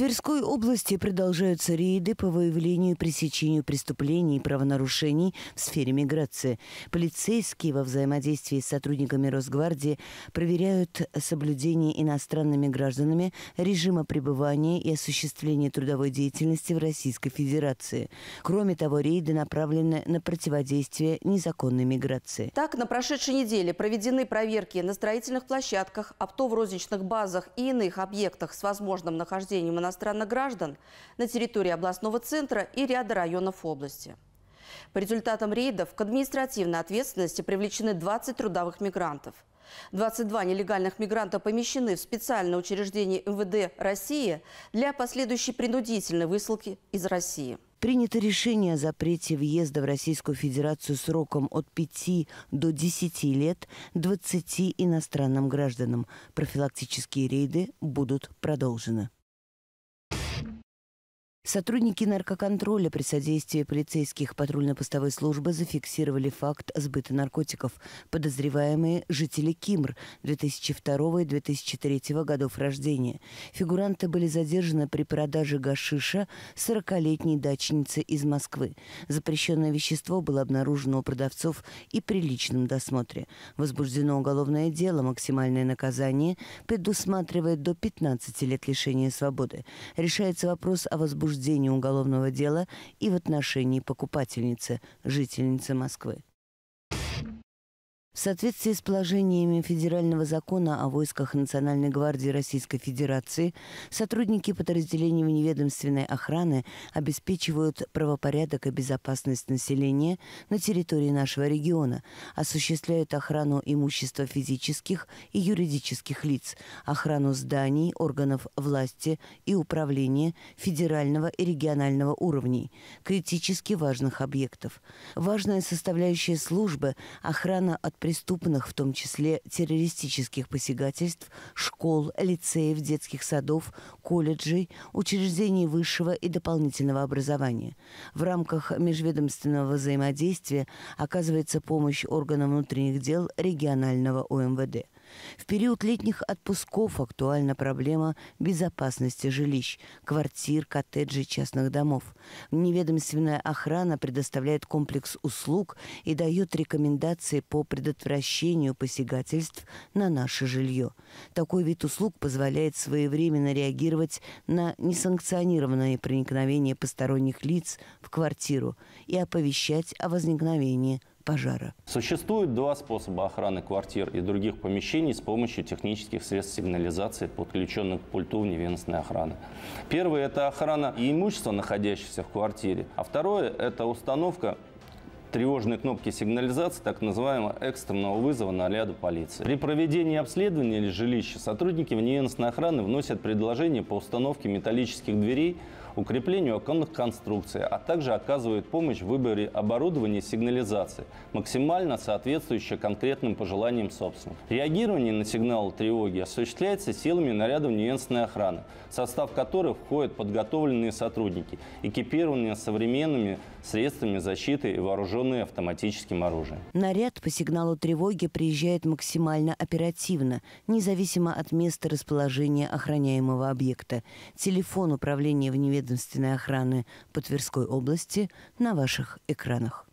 Тверской области продолжаются рейды по выявлению и пресечению преступлений и правонарушений в сфере миграции. Полицейские во взаимодействии с сотрудниками Росгвардии проверяют соблюдение иностранными гражданами режима пребывания и осуществления трудовой деятельности в Российской Федерации. Кроме того, рейды направлены на противодействие незаконной миграции. Так, на прошедшей неделе проведены проверки на строительных площадках, оптово-розничных базах и иных объектах с возможным нахождением иностранных иностранных граждан на территории областного центра и ряда районов области. По результатам рейдов к административной ответственности привлечены 20 трудовых мигрантов. 22 нелегальных мигранта помещены в специальное учреждение МВД России для последующей принудительной высылки из России. Принято решение о запрете въезда в Российскую Федерацию сроком от 5 до 10 лет 20 иностранным гражданам. Профилактические рейды будут продолжены. Сотрудники наркоконтроля при содействии полицейских патрульно-постовой службы зафиксировали факт сбыта наркотиков. Подозреваемые – жители Кимр 2002 и 2003 годов рождения. Фигуранты были задержаны при продаже гашиша 40-летней дачницы из Москвы. Запрещенное вещество было обнаружено у продавцов и при личном досмотре. Возбуждено уголовное дело, максимальное наказание предусматривает до 15 лет лишения свободы. Решается вопрос о возбуждении возбуждении уголовного дела и в отношении покупательницы, жительницы Москвы. В соответствии с положениями Федерального закона о войсках Национальной гвардии Российской Федерации, сотрудники подразделений вневедомственной охраны обеспечивают правопорядок и безопасность населения на территории нашего региона, осуществляют охрану имущества физических и юридических лиц, охрану зданий, органов власти и управления федерального и регионального уровней, критически важных объектов. Важная составляющая службы – охрана от преступных, в том числе террористических посягательств, школ, лицеев, детских садов, колледжей, учреждений высшего и дополнительного образования. В рамках межведомственного взаимодействия оказывается помощь органам внутренних дел регионального ОМВД – в период летних отпусков актуальна проблема безопасности жилищ, квартир, коттеджей, частных домов. Неведомственная охрана предоставляет комплекс услуг и дает рекомендации по предотвращению посягательств на наше жилье. Такой вид услуг позволяет своевременно реагировать на несанкционированное проникновение посторонних лиц в квартиру и оповещать о возникновении пожара. Существует два способа охраны квартир и других помещений с помощью технических средств сигнализации, подключенных к пульту вневенственной охраны. Первый – это охрана имущества, находящегося в квартире. А второе – это установка тревожной кнопки сигнализации так называемого экстренного вызова наряда полиции. При проведении обследования или жилища сотрудники внеенственной охраны вносят предложение по установке металлических дверей укреплению оконных конструкций, а также оказывает помощь в выборе оборудования и сигнализации, максимально соответствующее конкретным пожеланиям собственников. Реагирование на сигналы тревоги осуществляется силами нарядов нюансной охраны, в состав которых входят подготовленные сотрудники, экипированные современными средствами защиты и вооруженные автоматическим оружием. Наряд по сигналу тревоги приезжает максимально оперативно, независимо от места расположения охраняемого объекта. Телефон управления вневедомственного ведомственной охраны по Тверской области на ваших экранах.